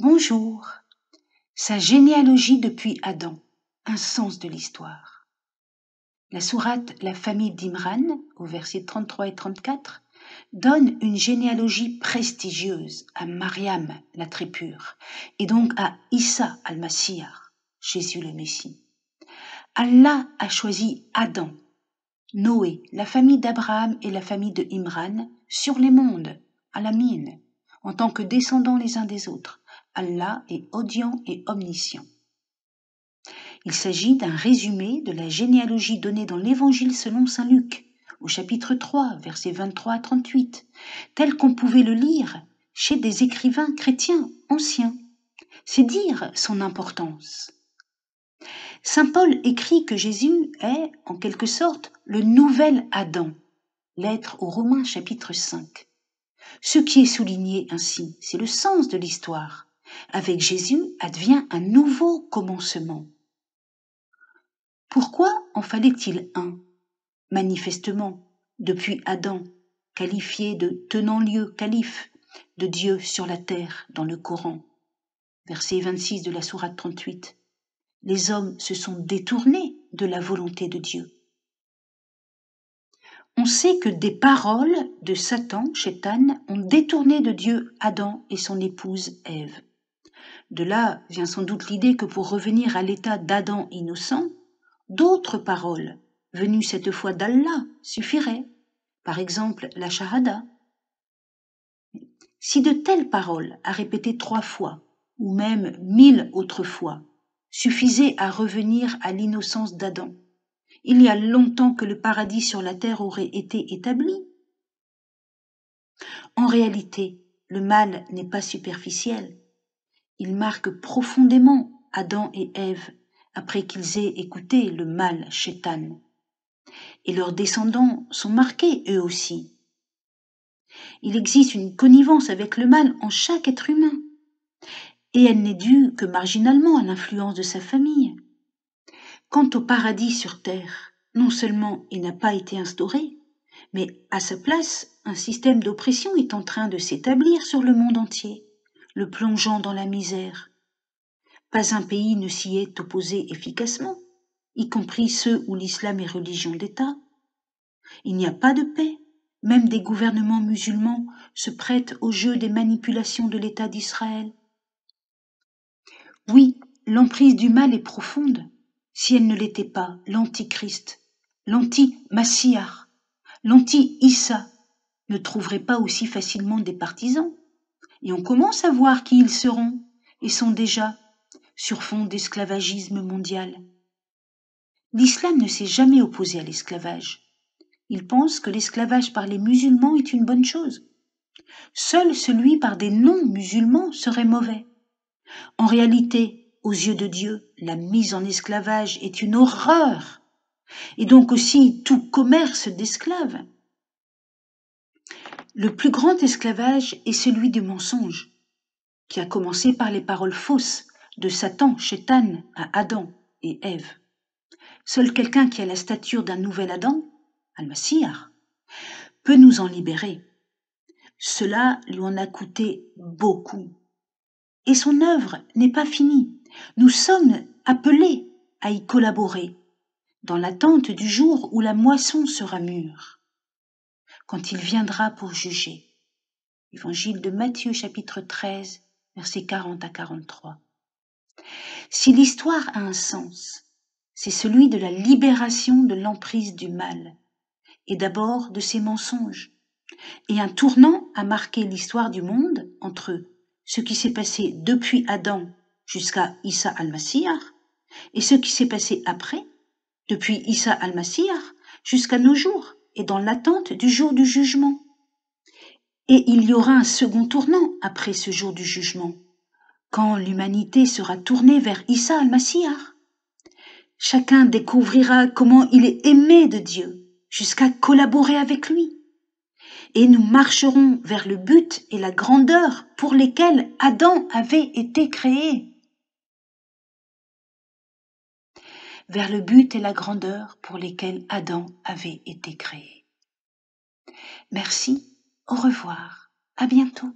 Bonjour. Sa généalogie depuis Adam, un sens de l'histoire. La sourate La famille d'Imran, au verset 33 et 34, donne une généalogie prestigieuse à Mariam, la très pure, et donc à Issa al-Massir, Jésus le Messie. Allah a choisi Adam, Noé, la famille d'Abraham et la famille de Imran sur les mondes, à la mine, en tant que descendants les uns des autres, Allah est audient et omniscient. Il s'agit d'un résumé de la généalogie donnée dans l'Évangile selon Saint Luc, au chapitre 3, versets 23 à 38, tel qu'on pouvait le lire chez des écrivains chrétiens anciens. C'est dire son importance. Saint Paul écrit que Jésus est, en quelque sorte, le nouvel Adam. Lettre aux Romains chapitre 5. Ce qui est souligné ainsi, c'est le sens de l'histoire avec Jésus advient un nouveau commencement. Pourquoi en fallait-il un Manifestement, depuis Adam, qualifié de tenant lieu calife de Dieu sur la terre dans le Coran, verset 26 de la Sourate 38, les hommes se sont détournés de la volonté de Dieu. On sait que des paroles de Satan, Chétan, ont détourné de Dieu Adam et son épouse Ève. De là vient sans doute l'idée que pour revenir à l'état d'Adam innocent, d'autres paroles, venues cette fois d'Allah, suffiraient, par exemple la Shahada. Si de telles paroles à répéter trois fois, ou même mille autres fois, suffisaient à revenir à l'innocence d'Adam, il y a longtemps que le paradis sur la terre aurait été établi. En réalité, le mal n'est pas superficiel, il marque profondément Adam et Ève après qu'ils aient écouté le mal chétan. Et leurs descendants sont marqués eux aussi. Il existe une connivence avec le mal en chaque être humain, et elle n'est due que marginalement à l'influence de sa famille. Quant au paradis sur terre, non seulement il n'a pas été instauré, mais à sa place, un système d'oppression est en train de s'établir sur le monde entier le plongeant dans la misère. Pas un pays ne s'y est opposé efficacement, y compris ceux où l'islam est religion d'État. Il n'y a pas de paix. Même des gouvernements musulmans se prêtent au jeu des manipulations de l'État d'Israël. Oui, l'emprise du mal est profonde, si elle ne l'était pas, l'antichrist, l'anti-massiar, l'anti-Issa ne trouverait pas aussi facilement des partisans et on commence à voir qui ils seront et sont déjà sur fond d'esclavagisme mondial. L'islam ne s'est jamais opposé à l'esclavage. Il pense que l'esclavage par les musulmans est une bonne chose. Seul celui par des non-musulmans serait mauvais. En réalité, aux yeux de Dieu, la mise en esclavage est une horreur, et donc aussi tout commerce d'esclaves. Le plus grand esclavage est celui du mensonge, qui a commencé par les paroles fausses de Satan, Chétan, à Adam et Ève. Seul quelqu'un qui a la stature d'un nouvel Adam, al peut nous en libérer. Cela lui en a coûté beaucoup. Et son œuvre n'est pas finie. Nous sommes appelés à y collaborer, dans l'attente du jour où la moisson sera mûre quand il viendra pour juger. Évangile de Matthieu chapitre 13, versets 40 à 43. Si l'histoire a un sens, c'est celui de la libération de l'emprise du mal, et d'abord de ses mensonges. Et un tournant a marqué l'histoire du monde entre ce qui s'est passé depuis Adam jusqu'à Issa al et ce qui s'est passé après, depuis Issa al jusqu'à nos jours et dans l'attente du jour du jugement. Et il y aura un second tournant après ce jour du jugement, quand l'humanité sera tournée vers Issa al masihar Chacun découvrira comment il est aimé de Dieu, jusqu'à collaborer avec lui. Et nous marcherons vers le but et la grandeur pour lesquels Adam avait été créé. vers le but et la grandeur pour lesquels Adam avait été créé. Merci, au revoir, à bientôt.